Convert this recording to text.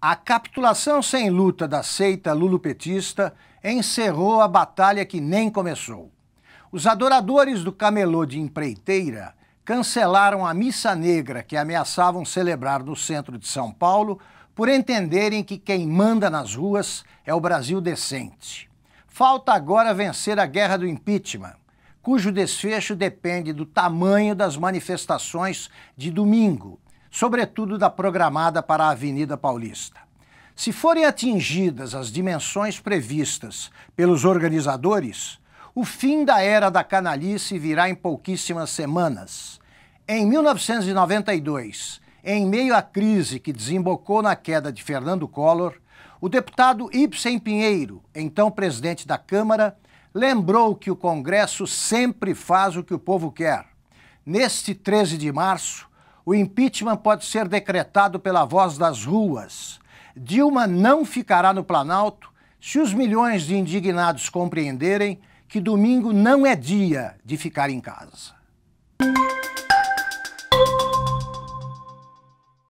A capitulação sem luta da seita lulupetista encerrou a batalha que nem começou. Os adoradores do camelô de empreiteira cancelaram a missa negra que ameaçavam celebrar no centro de São Paulo por entenderem que quem manda nas ruas é o Brasil decente. Falta agora vencer a guerra do impeachment cujo desfecho depende do tamanho das manifestações de domingo, sobretudo da programada para a Avenida Paulista. Se forem atingidas as dimensões previstas pelos organizadores, o fim da era da canalice virá em pouquíssimas semanas. Em 1992, em meio à crise que desembocou na queda de Fernando Collor, o deputado Ibsen Pinheiro, então presidente da Câmara, lembrou que o Congresso sempre faz o que o povo quer. Neste 13 de março, o impeachment pode ser decretado pela voz das ruas. Dilma não ficará no Planalto se os milhões de indignados compreenderem que domingo não é dia de ficar em casa.